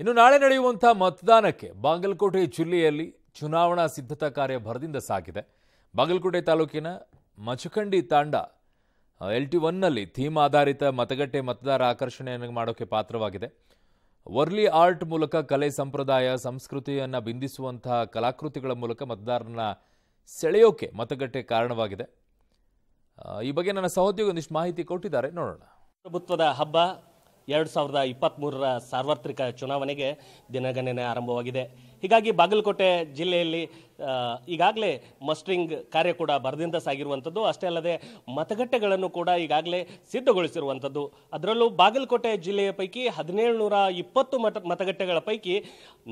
ಇನ್ನು ನಾಳೆ ನಡೆಯುವಂತಹ ಮತದಾನಕ್ಕೆ ಬಾಗಲಕೋಟೆ ಜಿಲ್ಲೆಯಲ್ಲಿ ಚುನಾವಣಾ ಸಿದ್ಧತಾ ಕಾರ್ಯ ಭರದಿಂದ ಸಾಗಿದೆ ಬಾಗಲಕೋಟೆ ತಾಲೂಕಿನ ಮಚಖಂಡಿ ತಾಂಡ ಎಲ್ ಟಿ ಒನ್ನಲ್ಲಿ ಥೀಮ್ ಆಧಾರಿತ ಮತಗಟ್ಟೆ ಮತದಾರ ಆಕರ್ಷಣೆಯನ್ನು ಮಾಡೋಕ್ಕೆ ಪಾತ್ರವಾಗಿದೆ ವರ್ಲಿ ಆರ್ಟ್ ಮೂಲಕ ಕಲೆ ಸಂಪ್ರದಾಯ ಸಂಸ್ಕೃತಿಯನ್ನು ಬಿಂಬಿಸುವಂತಹ ಕಲಾಕೃತಿಗಳ ಮೂಲಕ ಮತದಾರರನ್ನ ಸೆಳೆಯೋಕೆ ಮತಗಟ್ಟೆ ಕಾರಣವಾಗಿದೆ ಈ ಬಗ್ಗೆ ನನ್ನ ಸಹೋದ್ಯೋಗಿ ಒಂದಿಷ್ಟು ಮಾಹಿತಿ ಕೊಟ್ಟಿದ್ದಾರೆ ನೋಡೋಣ ಪ್ರಭುತ್ವದ ಹಬ್ಬ ಎರಡು ಸಾವಿರದ ಇಪ್ಪತ್ತ್ಮೂರರ ಸಾರ್ವತ್ರಿಕ ಚುನಾವಣೆಗೆ ದಿನಗಣನೆ ಆರಂಭವಾಗಿದೆ ಹೀಗಾಗಿ ಬಾಗಲಕೋಟೆ ಜಿಲ್ಲೆಯಲ್ಲಿ ಈಗಾಗಲೇ ಮಸ್ಟ್ರಿಂಗ್ ಕಾರ್ಯ ಕೂಡ ಬರದಿಂದ ಸಾಗಿರುವಂಥದ್ದು ಅಷ್ಟೇ ಅಲ್ಲದೆ ಮತಗಟ್ಟೆಗಳನ್ನು ಕೂಡ ಈಗಾಗಲೇ ಸಿದ್ಧಗೊಳಿಸಿರುವಂಥದ್ದು ಅದರಲ್ಲೂ ಬಾಗಲಕೋಟೆ ಜಿಲ್ಲೆಯ ಪೈಕಿ ಹದಿನೇಳು ನೂರ ಇಪ್ಪತ್ತು ಮತ ಮತಗಟ್ಟೆಗಳ ಪೈಕಿ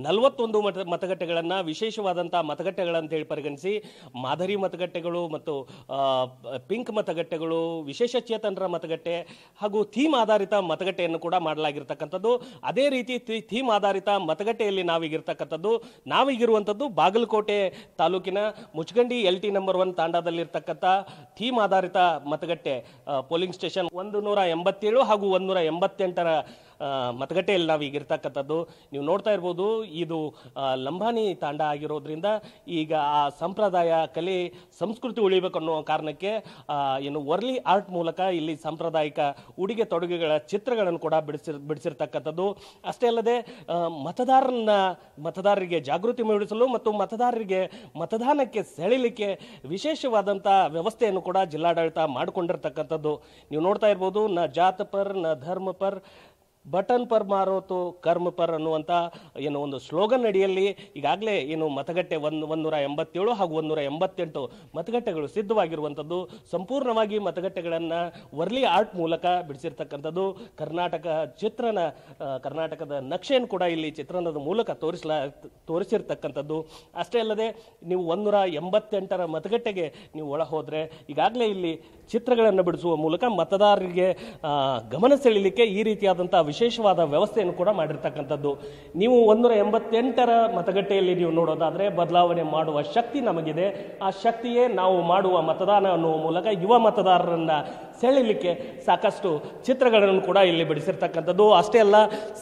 ನಲವತ್ತೊಂದು ಮತ ಮತಗಟ್ಟೆಗಳನ್ನು ವಿಶೇಷವಾದಂಥ ಮತಗಟ್ಟೆಗಳಂತೇಳಿ ಪರಿಗಣಿಸಿ ಮಾದರಿ ಮತಗಟ್ಟೆಗಳು ಮತ್ತು ಪಿಂಕ್ ಮತಗಟ್ಟೆಗಳು ವಿಶೇಷ ಚೇತನರ ಮತಗಟ್ಟೆ ಹಾಗೂ ಥೀಮ್ ಆಧಾರಿತ ಮತಗಟ್ಟೆಯನ್ನು ಕೂಡ ಮಾಡಲಾಗಿರ್ತಕ್ಕಂಥದ್ದು ಅದೇ ರೀತಿ ಥೀಮ್ ಆಧಾರಿತ ಮತಗಟ್ಟೆಯಲ್ಲಿ ನಾವೀಗಿರ್ತಕ್ಕಂಥದ್ದು ನಾವೀಗಿರುವಂಥದ್ದು ಬಾಗಲಕೋಟೆ ತಾಲೂಕಿನ Muchgandi L T number one ತಾಂಡಾದಲ್ಲಿರ್ತಕ್ಕಂಥ ಥೀಮ್ ಆಧಾರಿತ ಮತಗಟ್ಟೆ ಪೋಲಿಂಗ್ ಸ್ಟೇಷನ್ ಒಂದು ನೂರ ಎಂಬತ್ತೇಳು ಹಾಗೂ ಒಂದು ಎಂಬತ್ತೆಂಟರ ಮತಗಟ್ಟೆಯಲ್ಲಿ ನಾವು ಇರ್ತಕ್ಕಂಥದ್ದು ನೀವು ನೋಡ್ತಾ ಇರ್ಬೋದು ಇದು ಲಂಬಾನಿ ತಾಂಡ ಆಗಿರೋದ್ರಿಂದ ಈಗ ಆ ಸಂಪ್ರದಾಯ ಕಲೆ ಸಂಸ್ಕೃತಿ ಉಳಿಬೇಕು ಅನ್ನೋ ಕಾರಣಕ್ಕೆ ಏನು ವರ್ಲಿ ಆರ್ಟ್ ಮೂಲಕ ಇಲ್ಲಿ ಸಾಂಪ್ರದಾಯಿಕ ಉಡುಗೆ ತೊಡುಗೆಗಳ ಚಿತ್ರಗಳನ್ನು ಕೂಡ ಬಿಡಿಸಿ ಬಿಡಿಸಿರ್ತಕ್ಕಂಥದ್ದು ಅಷ್ಟೇ ಅಲ್ಲದೆ ಮತದಾರನ ಮತದಾರರಿಗೆ ಜಾಗೃತಿ ಮೂಡಿಸಲು ಮತ್ತು ಮತದಾರರಿಗೆ ಮತದಾನಕ್ಕೆ ಸೆಳಿಲಿಕ್ಕೆ ವಿಶೇಷವಾದಂಥ ವ್ಯವಸ್ಥೆಯನ್ನು ಕೂಡ ಜಿಲ್ಲಾಡಳಿತ ಮಾಡಿಕೊಂಡಿರ್ತಕ್ಕಂಥದ್ದು ನೀವು ನೋಡ್ತಾ ಇರ್ಬೋದು ನ ಜಾತ ಪರ್ ನ ಧರ್ಮ ಪರ್ ಬಟನ್ ಪರ್ ಮಾರೋತು ಕರ್ಮ ಪರ್ ಅನ್ನುವಂಥ ಏನು ಒಂದು ಸ್ಲೋಗನ್ ಅಡಿಯಲ್ಲಿ ಈಗಾಗಲೇ ಏನು ಮತಗಟ್ಟೆ ಒಂದು ಒಂದೂರ ಎಂಬತ್ತೇಳು ಹಾಗೂ ಒಂದೂರ ಎಂಬತ್ತೆಂಟು ಮತಗಟ್ಟೆಗಳು ಸಿದ್ಧವಾಗಿರುವಂಥದ್ದು ಸಂಪೂರ್ಣವಾಗಿ ಮತಗಟ್ಟೆಗಳನ್ನು ವರ್ಲಿ ಆರ್ಟ್ ಮೂಲಕ ಬಿಡಿಸಿರ್ತಕ್ಕಂಥದ್ದು ಕರ್ನಾಟಕ ಚಿತ್ರನ ಕರ್ನಾಟಕದ ನಕ್ಷೆಯನ್ನು ಕೂಡ ಇಲ್ಲಿ ಚಿತ್ರಣದ ಮೂಲಕ ತೋರಿಸ್ಲಾ ತೋರಿಸಿರ್ತಕ್ಕಂಥದ್ದು ಅಷ್ಟೇ ಅಲ್ಲದೆ ನೀವು ಒಂದೂರ ಎಂಬತ್ತೆಂಟರ ಮತಗಟ್ಟೆಗೆ ನೀವು ಒಳ ಹೋದರೆ ಈಗಾಗಲೇ ಇಲ್ಲಿ ಚಿತ್ರಗಳನ್ನು ಬಿಡಿಸುವ ಮೂಲಕ ಮತದಾರರಿಗೆ ಗಮನ ಸೆಳೀಲಿಕ್ಕೆ ಈ ರೀತಿಯಾದಂಥ ವಿಶೇಷವಾದ ವ್ಯವಸ್ಥೆಯನ್ನು ಕೂಡ ಮಾಡಿರ್ತಕ್ಕಂಥದ್ದು ನೀವು ಒಂದೂರ ಎಂಬತ್ತೆಂಟರ ಮತಗಟ್ಟೆಯಲ್ಲಿ ನೀವು ನೋಡೋದಾದರೆ ಬದಲಾವಣೆ ಮಾಡುವ ಶಕ್ತಿ ನಮಗಿದೆ ಆ ಶಕ್ತಿಯೇ ನಾವು ಮಾಡುವ ಮತದಾನ ಅನ್ನುವ ಮೂಲಕ ಯುವ ಮತದಾರರನ್ನು ಸೆಳೀಲಿಕ್ಕೆ ಸಾಕಷ್ಟು ಚಿತ್ರಗಳನ್ನು ಕೂಡ ಇಲ್ಲಿ ಬಿಡಿಸಿರ್ತಕ್ಕಂಥದ್ದು ಅಷ್ಟೇ ಅಲ್ಲ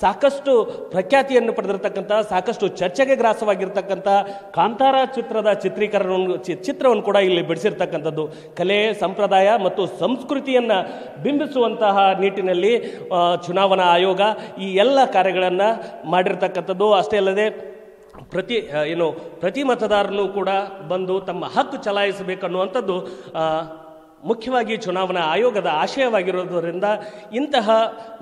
ಸಾಕಷ್ಟು ಪ್ರಖ್ಯಾತಿಯನ್ನು ಪಡೆದಿರತಕ್ಕಂಥ ಸಾಕಷ್ಟು ಚರ್ಚೆಗೆ ಗ್ರಾಸವಾಗಿರ್ತಕ್ಕಂಥ ಕಾಂತಾರ ಚಿತ್ರದ ಚಿತ್ರೀಕರಣ ಚಿತ್ರವನ್ನು ಕೂಡ ಇಲ್ಲಿ ಬಿಡಿಸಿರ್ತಕ್ಕಂಥದ್ದು ಕಲೆ ಸಂಪ್ರದಾಯ ಮತ್ತು ಸಂಸ್ಕೃತಿಯನ್ನು ಬಿಂಬಿಸುವಂತಹ ನಿಟ್ಟಿನಲ್ಲಿ ಚುನಾವಣಾ ಆಯೋಗ ಈ ಎಲ್ಲ ಕಾರ್ಯಗಳನ್ನು ಮಾಡಿರ್ತಕ್ಕಂಥದ್ದು ಅಷ್ಟೇ ಅಲ್ಲದೆ ಪ್ರತಿ ಏನು ಪ್ರತಿ ಮತದಾರನು ಕೂಡ ಬಂದು ತಮ್ಮ ಹಕ್ಕು ಚಲಾಯಿಸಬೇಕನ್ನುವಂಥದ್ದು ಮುಖ್ಯವಾಗಿ ಚುನಾವಣಾ ಆಯೋಗದ ಆಶಯವಾಗಿರೋದರಿಂದ ಇಂತಹ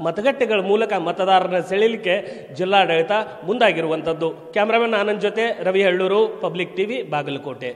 ಮತಗಟ್ಟೆಗಳ ಮೂಲಕ ಮತದಾರರ ಸೆಳೆಯಲಿಕ್ಕೆ ಜಿಲ್ಲಾಡಳಿತ ಮುಂದಾಗಿರುವಂಥದ್ದು ಕ್ಯಾಮ್ರಾಮನ್ ಆನಂದ್ ಜೊತೆ ರವಿ ಹಳ್ಳೂರು ಪಬ್ಲಿಕ್ ಟಿವಿ ಬಾಗಲಕೋಟೆ